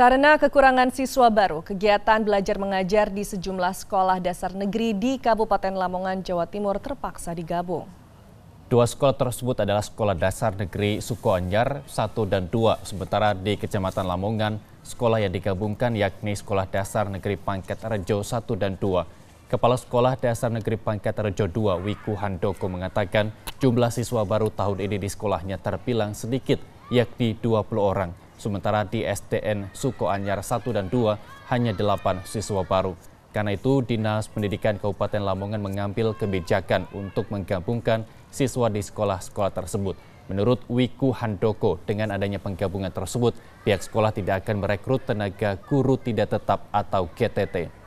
Karena kekurangan siswa baru, kegiatan belajar mengajar di sejumlah sekolah dasar negeri di Kabupaten Lamongan, Jawa Timur terpaksa digabung. Dua sekolah tersebut adalah Sekolah Dasar Negeri Sukoanjar 1 dan 2, sementara di Kecamatan Lamongan, sekolah yang digabungkan yakni Sekolah Dasar Negeri Pangkat Rejo 1 dan 2. Kepala Sekolah Dasar Negeri Pangkat Rejo 2, Wiku Handoko mengatakan jumlah siswa baru tahun ini di sekolahnya terbilang sedikit, yakni 20 orang. Sementara di STN Suko Anyar 1 dan 2 hanya 8 siswa baru. Karena itu, Dinas Pendidikan Kabupaten Lamongan mengambil kebijakan untuk menggabungkan siswa di sekolah-sekolah tersebut. Menurut Wiku Handoko, dengan adanya penggabungan tersebut, pihak sekolah tidak akan merekrut tenaga guru tidak tetap atau GTT.